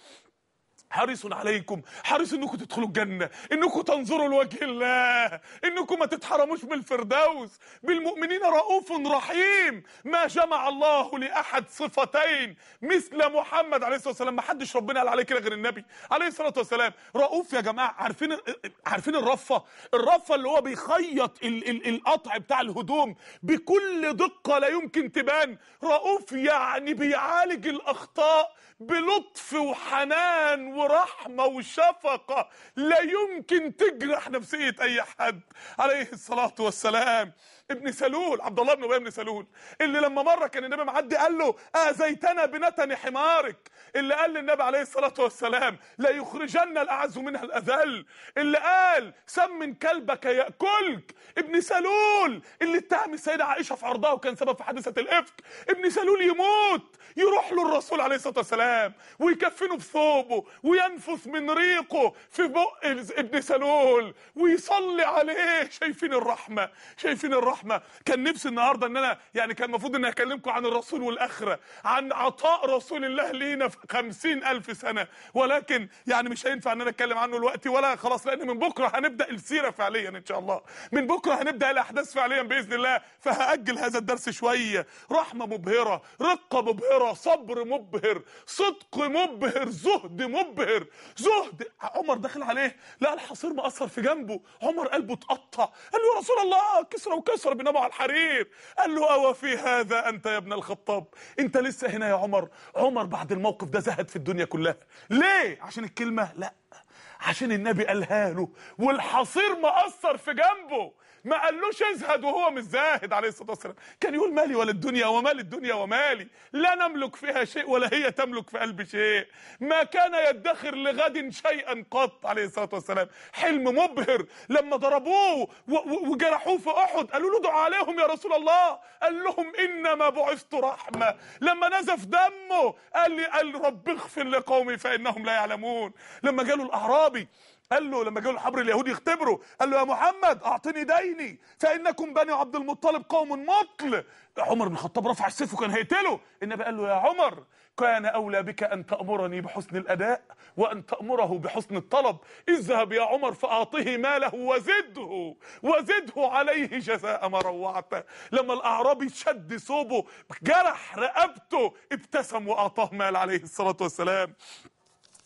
حريص عليكم حريص انكم تدخلوا الجنة انكم تنظروا لوجه الله انكم ما تتحرموش من الفردوس بالمؤمنين رؤوف رحيم ما جمع الله لأحد صفتين مثل محمد عليه الصلاة والسلام ما حدش ربنا قال عليه كده غير النبي عليه الصلاة والسلام رؤوف يا جماعة عارفين عارفين الرفة الرفة اللي هو بيخيط ال ال القطع بتاع الهدوم بكل دقة لا يمكن تبان رؤوف يعني بيعالج الأخطاء بلطف وحنان ورحمه وشفقه لا يمكن تجرح نفسيه اي حد عليه الصلاه والسلام ابن سلول عبد الله بن ابي بن سلول اللي لما مره كان النبي معدي قال له اذيتنا بنتن حمارك اللي قال للنبي عليه الصلاه والسلام لا يخرجن الاعز منها الاذل اللي قال سمن كلبك ياكلك ابن سلول اللي اتهم السيده عائشه في عرضها وكان سبب في حادثه الافك ابن سلول يموت يروح له الرسول عليه الصلاه والسلام ويكفنه بثوبه وينفث من ريقه في بق ابن سلول ويصلي عليه شايفين الرحمه شايفين الرحمه الرحمه كان نفسي النهارده ان انا يعني كان المفروض ان اكلمكم عن الرسول والاخره عن عطاء رسول الله لينا في خمسين الف سنه ولكن يعني مش هينفع ان انا اتكلم عنه دلوقتي ولا خلاص لان من بكره هنبدا السيره فعليا ان شاء الله من بكره هنبدا الاحداث فعليا باذن الله فهاجل هذا الدرس شويه رحمه مبهره رقه مبهره صبر مبهر صدق مبهر زهد مبهر زهد عمر داخل عليه لقى الحصير مقصر في جنبه عمر قلبه اتقطع قال له يا رسول الله كسرى وكسرى بيبشر بنبع الحرير قال له أو آه، في هذا أنت يا ابن الخطاب أنت لسه هنا يا عمر عمر بعد الموقف ده زهد في الدنيا كلها ليه عشان الكلمة لا عشان النبي قالها له والحصير ما أثر في جنبه ما قالوش ازهد وهو مش زاهد عليه الصلاه والسلام كان يقول مالي ولا الدنيا ومال الدنيا ومالي لا نملك فيها شيء ولا هي تملك في قلبي شيء ما كان يدخر لغد شيئا قط عليه الصلاه والسلام حلم مبهر لما ضربوه وجرحوه في احد قالوا له دعوا عليهم يا رسول الله قال لهم انما بعثت رحمه لما نزف دمه قال لي قال رب اغفر لقومي فانهم لا يعلمون لما جاله الاعرابي قال له لما جه الحبر اليهودي يختبره قال له يا محمد اعطني ديني فانكم بني عبد المطلب قوم مطل عمر بن الخطاب رفع السيف وكان هيقتله النبي قال له يا عمر كان اولى بك ان تامرني بحسن الاداء وان تامره بحسن الطلب اذهب يا عمر فاعطه ماله وزده وزده عليه جزاء ما روعته لما الاعرابي شد ثوبه جرح رقبته ابتسم واعطاه مال عليه الصلاه والسلام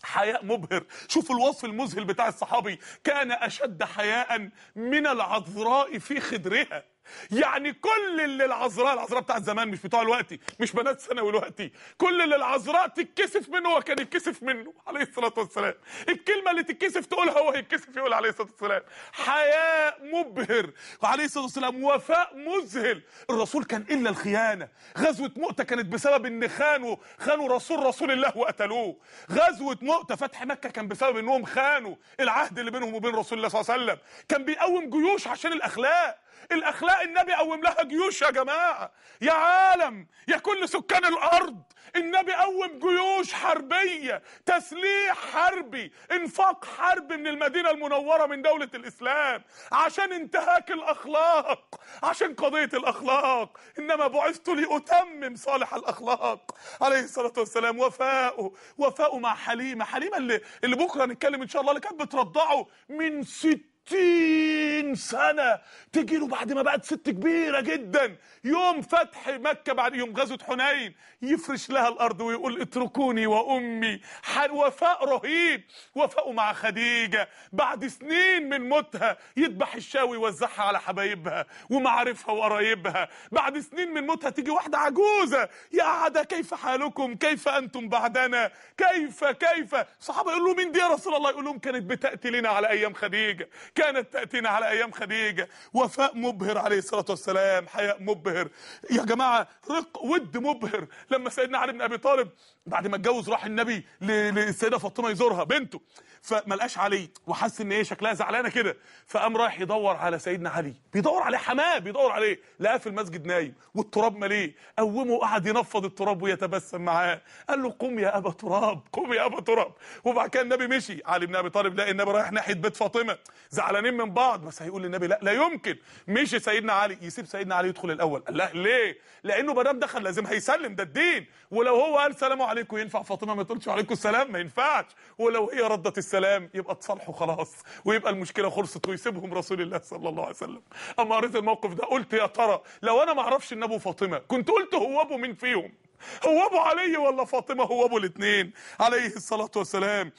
حياء مبهر شوف الوصف المذهل بتاع الصحابي كان أشد حياء من العذراء في خدرها يعني كل اللي العذراء العذراء بتاعت زمان مش بتوع الوقت مش بنات ثانوي الوقت كل اللي العذراء تتكسف منه هو كان يتكسف منه عليه الصلاه والسلام الكلمه اللي تتكسف تقولها هو يتكسف يقول عليه الصلاه والسلام حياء مبهر عليه الصلاه والسلام وفاء مذهل الرسول كان الا الخيانه غزوه مؤته كانت بسبب ان خانوا خانوا رسول رسول الله وقتلوه غزوه مؤته فتح مكه كان بسبب انهم خانوا العهد اللي بينهم وبين رسول الله صلى الله عليه وسلم كان بيقوم جيوش عشان الاخلاق الاخلاق النبي قوم لها جيوش يا جماعه يا عالم يا كل سكان الارض النبي قوم جيوش حربيه تسليح حربي انفاق حربي من المدينه المنوره من دوله الاسلام عشان انتهاك الاخلاق عشان قضيه الاخلاق انما بعثت لاتمم صالح الاخلاق عليه الصلاه والسلام وفاؤه وفاؤه مع حليمه حليمه اللي اللي بكره هنتكلم ان شاء الله اللي كانت بترضعه من ست ستين سنة تجي له بعد ما بقت ست كبيرة جدا يوم فتح مكة بعد يوم غزوة حنين يفرش لها الأرض ويقول اتركوني وأمي وفاء رهيب وفاء مع خديجة بعد سنين من موتها يذبح الشاوي ويوزعها على حبايبها ومعارفها وقرايبها بعد سنين من موتها تيجي واحدة عجوزة يا عدا كيف حالكم كيف أنتم بعدنا كيف كيف صحابة يقول له مين دي يا رسول الله يقول لهم كانت بتأتي لنا على أيام خديجة كانت تأتينا على أيام خديجة وفاء مبهر عليه الصلاة والسلام حياء مبهر يا جماعة رق ود مبهر لما سيدنا علي بن أبي طالب بعد ما اتجوز راح النبي للسيدة فاطمة يزورها بنته فملقاش علي وحس ان هي إيه، شكلها زعلانه كده فقام رايح يدور على سيدنا علي بيدور عليه حماه بيدور عليه لقاه في المسجد نايم والتراب مليه قومه وقعد ينفض التراب ويتبسم معاه قال له قم يا ابا تراب قم يا ابا تراب وبعد كده النبي مشي علي بن ابي طالب لقى النبي رايح ناحيه بيت فاطمه زعلانين من بعض بس هيقول للنبي لا لا يمكن مشي سيدنا علي يسيب سيدنا علي يدخل الاول قال لا ليه لانه ما دام دخل لازم هيسلم ده الدين ولو هو قال سلام عليكم ينفع فاطمه ما تقولش عليكم السلام ما ينفعش ولو هي ردت السلام يبقى تصالحوا خلاص ويبقى المشكله خلصت ويسيبهم رسول الله صلى الله عليه وسلم اما قريت الموقف ده قلت يا ترى لو انا ما اعرفش ان ابو فاطمه كنت قلت هو ابو مين فيهم هو ابو علي ولا فاطمه هو ابو الاثنين عليه الصلاه والسلام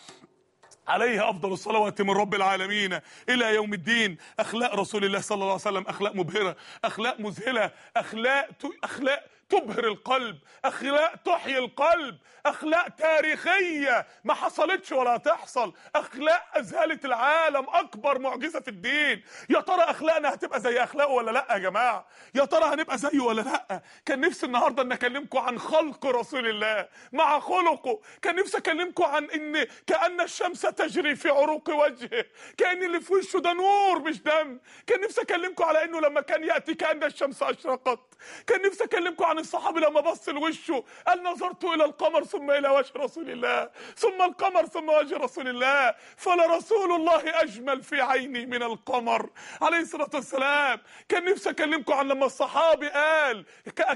عليه أفضل الصلوات من رب العالمين إلى يوم الدين أخلاق رسول الله صلى الله عليه وسلم أخلاق مبهرة أخلاق مذهلة أخلاق, أخلاق تبهر القلب اخلاق تحيي القلب اخلاق تاريخيه ما حصلتش ولا هتحصل اخلاق اذهلت العالم اكبر معجزه في الدين يا ترى اخلاقنا هتبقى زي اخلاقه ولا لا يا جماعه يا ترى هنبقى زيه ولا لا كان نفسي النهارده ان اكلمكم عن خلق رسول الله مع خلقه كان نفسي اكلمكم عن ان كان الشمس تجري في عروق وجهه كان اللي في وشه ده نور مش دم كان نفسي اكلمكم على انه لما كان ياتي كان الشمس اشرقت كان نفسي اكلمكم عن الصحابي لما بص لوشه قال نظرت الى القمر ثم الى وجه رسول الله ثم القمر ثم وجه رسول الله فلرسول الله اجمل في عيني من القمر عليه الصلاه والسلام كان نفسي اكلمكم عن لما الصحابي قال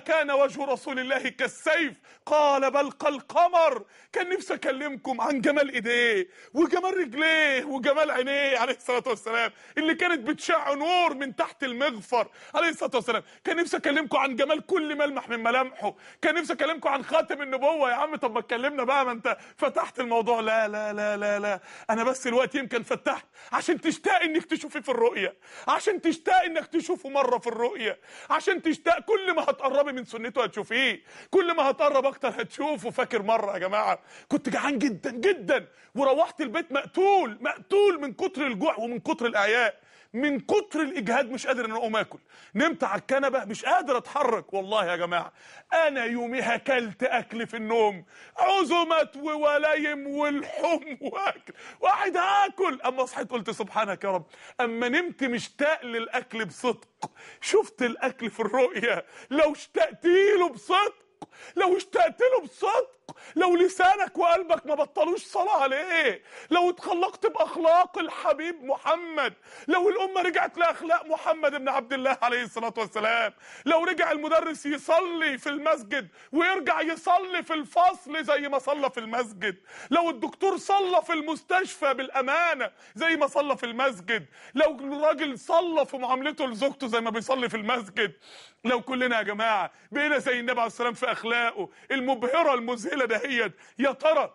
كان وجه رسول الله كالسيف قال بل القمر كان نفسي اكلمكم عن جمال ايديه وجمال رجليه وجمال عينيه عليه الصلاه والسلام اللي كانت بتشع نور من تحت المغفر عليه الصلاه والسلام كان نفسي اكلمكم عن جمال كل ما من ملامحه كان نفسي اكلمكم عن خاتم النبوه يا عم طب ما اتكلمنا بقى ما انت فتحت الموضوع لا لا لا لا لا انا بس الوقت يمكن فتحت عشان تشتاق انك تشوفيه في الرؤيه عشان تشتاق انك تشوفه مره في الرؤيه عشان تشتاق كل ما هتقربي من سنته هتشوفيه كل ما هتقرب اكتر هتشوفه فاكر مره يا جماعه كنت جعان جدا جدا وروحت البيت مقتول مقتول من كتر الجوع ومن كتر الاعياء من كتر الاجهاد مش قادر ان اقوم اكل نمت على الكنبه مش قادر اتحرك والله يا جماعه انا يوميها اكلت اكل في النوم عزمت وولايم والحم واكل واحد هاكل اما صحيت قلت سبحانك يا رب اما نمت مشتاق للاكل بصدق شفت الاكل في الرؤيه لو اشتقت له بصدق لو اشتقت له بصدق لو لسانك وقلبك ما بطلوش صلاة ليه لو اتخلقت بأخلاق الحبيب محمد لو الأمة رجعت لأخلاق محمد بن عبد الله عليه الصلاة والسلام لو رجع المدرس يصلي في المسجد ويرجع يصلي في الفصل زي ما صلى في المسجد لو الدكتور صلى في المستشفى بالأمانة زي ما صلى في المسجد لو الراجل صلى في معاملته لزوجته زي ما بيصلي في المسجد لو كلنا يا جماعة بقينا زي النبي عليه الصلاة والسلام في أخلاقه المبهرة المزهرة الاسئله دهيت يا ترى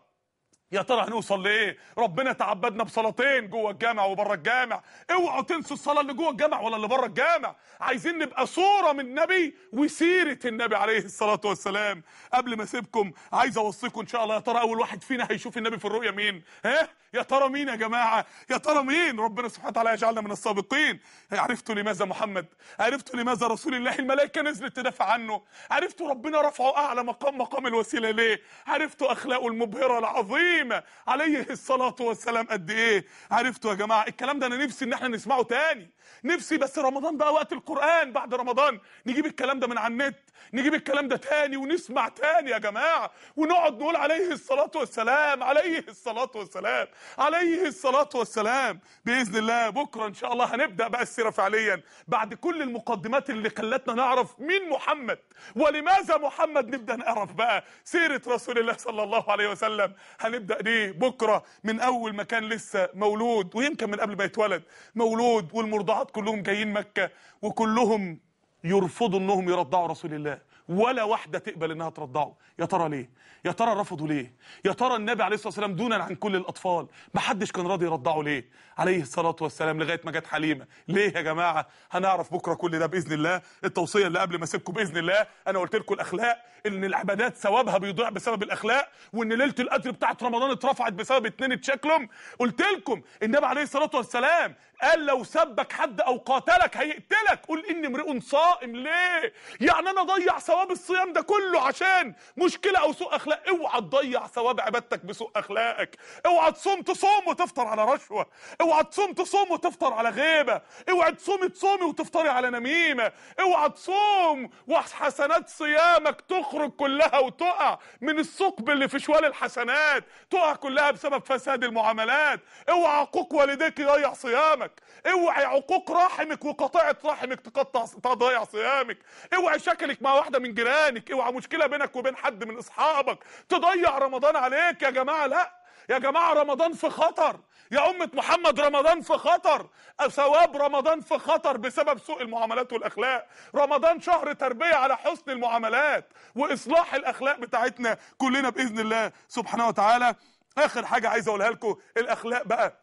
يا ترى هنوصل لايه ربنا تعبدنا بصلاتين جوه الجامع وبره الجامع اوعوا تنسوا الصلاه اللي جوه الجامع ولا اللي بره الجامع عايزين نبقى صوره من النبي وسيره النبي عليه الصلاه والسلام قبل ما اسيبكم عايز اوصيكم ان شاء الله يا ترى اول واحد فينا هيشوف النبي في الرؤيا مين ها يا ترى مين يا جماعه يا ترى مين ربنا سبحانه وتعالى يجعلنا من السابقين عرفتوا لماذا محمد عرفتوا لماذا رسول الله الملائكه نزلت تدافع عنه عرفتوا ربنا رفعه اعلى مقام مقام الوسيله ليه عرفتوا اخلاقه المبهره العظيم القديمه عليه الصلاه والسلام قد ايه عرفتوا يا جماعه الكلام ده انا نفسي ان احنا نسمعه تاني نفسي بس رمضان بقى وقت القران بعد رمضان نجيب الكلام ده من على النت نجيب الكلام ده تاني ونسمع تاني يا جماعه ونقعد نقول عليه الصلاه والسلام عليه الصلاه والسلام عليه الصلاه والسلام باذن الله بكره ان شاء الله هنبدا بقى السيره فعليا بعد كل المقدمات اللي خلتنا نعرف مين محمد ولماذا محمد نبدا نعرف بقى سيره رسول الله صلى الله عليه وسلم هنبدا عند ايديه بكره من اول ما كان لسه مولود ويمكن من قبل ما يتولد مولود والمرضعات كلهم جايين مكه وكلهم يرفضوا انهم يرضعوا رسول الله ولا واحدة تقبل انها ترضعه يا ترى ليه يا ترى رفضوا ليه يا ترى النبي عليه الصلاة والسلام دونا عن كل الاطفال ما حدش كان راضي يرضعه ليه عليه الصلاة والسلام لغاية ما جت حليمة ليه يا جماعة هنعرف بكرة كل ده بإذن الله التوصية اللي قبل ما اسيبكم بإذن الله انا قلت لكم الاخلاق ان العبادات ثوابها بيضيع بسبب الاخلاق وان ليلة القدر بتاعت رمضان اترفعت بسبب اتنين اتشكلم قلت لكم النبي عليه الصلاة والسلام قال لو سبك حد او قاتلك هيقتلك قل اني امرئ صائم ليه يعني انا اضيع ثواب الصيام ده كله عشان مشكله او سوء اخلاق اوعى تضيع ثواب عبادتك بسوء اخلاقك اوعى تصوم تصوم وتفطر على رشوه اوعى تصوم تصوم وتفطر على غيبه اوعى تصومي تصومي وتفطري على نميمه اوعى تصوم وحسنات صيامك تخرج كلها وتقع من الثقب اللي في شوال الحسنات تقع كلها بسبب فساد المعاملات اوعى عقوق والديك يضيع صيامك صيامك اوعي عقوق رحمك وقطيعه رحمك تقطع تضيع صيامك اوعي شكلك مع واحده من جيرانك اوعي مشكله بينك وبين حد من اصحابك تضيع رمضان عليك يا جماعه لا يا جماعه رمضان في خطر يا أمة محمد رمضان في خطر ثواب رمضان في خطر بسبب سوء المعاملات والأخلاق رمضان شهر تربية على حسن المعاملات وإصلاح الأخلاق بتاعتنا كلنا بإذن الله سبحانه وتعالى آخر حاجة عايز أقولها لكم الأخلاق بقى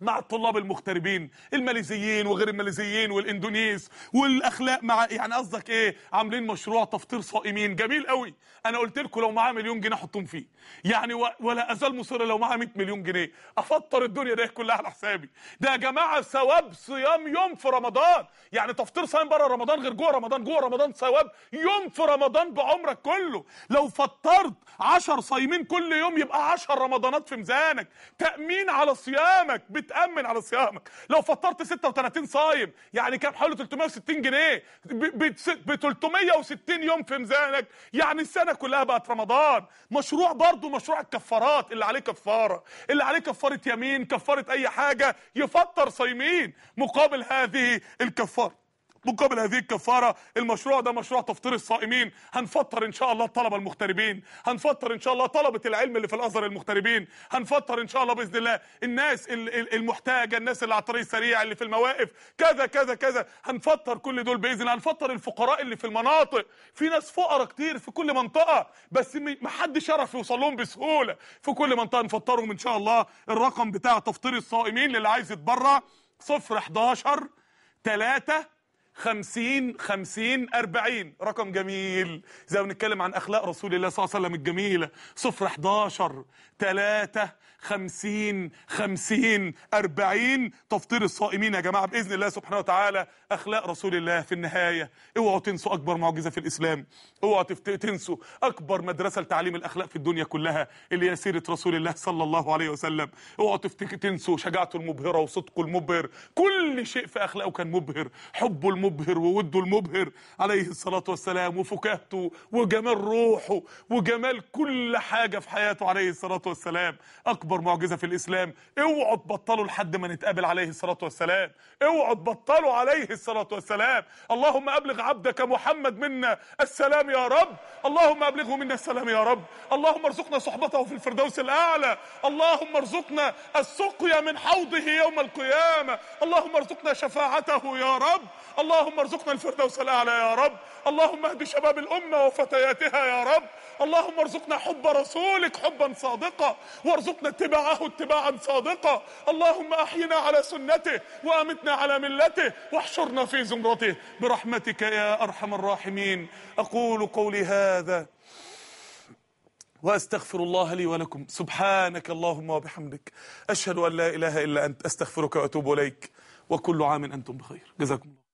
مع الطلاب المغتربين الماليزيين وغير الماليزيين والاندونيس والاخلاق مع يعني قصدك ايه عاملين مشروع تفطير صائمين جميل قوي انا قلت لكم لو معاه مليون جنيه احطهم فيه يعني ولا ازال مصر لو معاه 100 مليون جنيه افطر الدنيا دي كلها على حسابي ده يا جماعه ثواب صيام يوم في رمضان يعني تفطير صائم بره رمضان غير جوه رمضان جوه رمضان ثواب يوم في رمضان بعمرك كله لو فطرت 10 صايمين كل يوم يبقى 10 رمضانات في ميزانك تامين على صيامك بتامن على صيامك لو فطرت 36 صايم يعني كام حوالي 360 جنيه ب 360 يوم في ميزانك يعني السنه كلها بقت رمضان مشروع برضه مشروع الكفارات اللي عليه كفاره اللي عليه كفاره يمين كفاره اي حاجه يفطر صايمين مقابل هذه الكفاره مقابل هذه الكفاره المشروع ده مشروع تفطير الصائمين هنفطر ان شاء الله الطلبه المغتربين هنفطر ان شاء الله طلبه العلم اللي في الازهر المغتربين هنفطر ان شاء الله باذن الله الناس المحتاجه الناس اللي على الطريق السريع اللي في المواقف كذا كذا كذا هنفطر كل دول باذن الله هنفطر الفقراء اللي في المناطق في ناس فقراء كتير في كل منطقه بس ما حدش يعرف يوصل لهم بسهوله في كل منطقه نفطرهم ان شاء الله الرقم بتاع تفطير الصائمين للي عايز يتبرع صفر 11 3 50 50 40 رقم جميل زي ما بنتكلم عن اخلاق رسول الله صلى الله عليه وسلم الجميله صفر 11 3 50 50 40 تفطير الصائمين يا جماعه باذن الله سبحانه وتعالى اخلاق رسول الله في النهايه اوعوا تنسوا اكبر معجزه في الاسلام اوعوا تنسوا اكبر مدرسه لتعليم الاخلاق في الدنيا كلها اللي هي سيره رسول الله صلى الله عليه وسلم اوعوا تنسوا شجاعته المبهره وصدقه المبهر كل شيء في اخلاقه كان مبهر حبه المبهر المبهر ووده المبهر عليه الصلاة والسلام وفكاهته وجمال روحه وجمال كل حاجة في حياته عليه الصلاة والسلام أكبر معجزة في الإسلام اوعوا تبطلوا لحد ما نتقابل عليه الصلاة والسلام اوعوا تبطلوا عليه الصلاة والسلام اللهم أبلغ عبدك محمد منا السلام يا رب اللهم أبلغه منا السلام يا رب اللهم ارزقنا صحبته في الفردوس الأعلى اللهم ارزقنا السقيا من حوضه يوم القيامة اللهم ارزقنا شفاعته يا رب اللهم اللهم ارزقنا الفردوس الأعلى يا رب اللهم اهد شباب الأمة وفتياتها يا رب اللهم ارزقنا حب رسولك حبا صادقا وارزقنا اتباعه اتباعا صادقا اللهم احينا على سنته وامتنا على ملته واحشرنا في زمرته برحمتك يا ارحم الراحمين اقول قولي هذا واستغفر الله لي ولكم سبحانك اللهم وبحمدك اشهد ان لا اله الا انت استغفرك واتوب اليك وكل عام انتم بخير جزاكم الله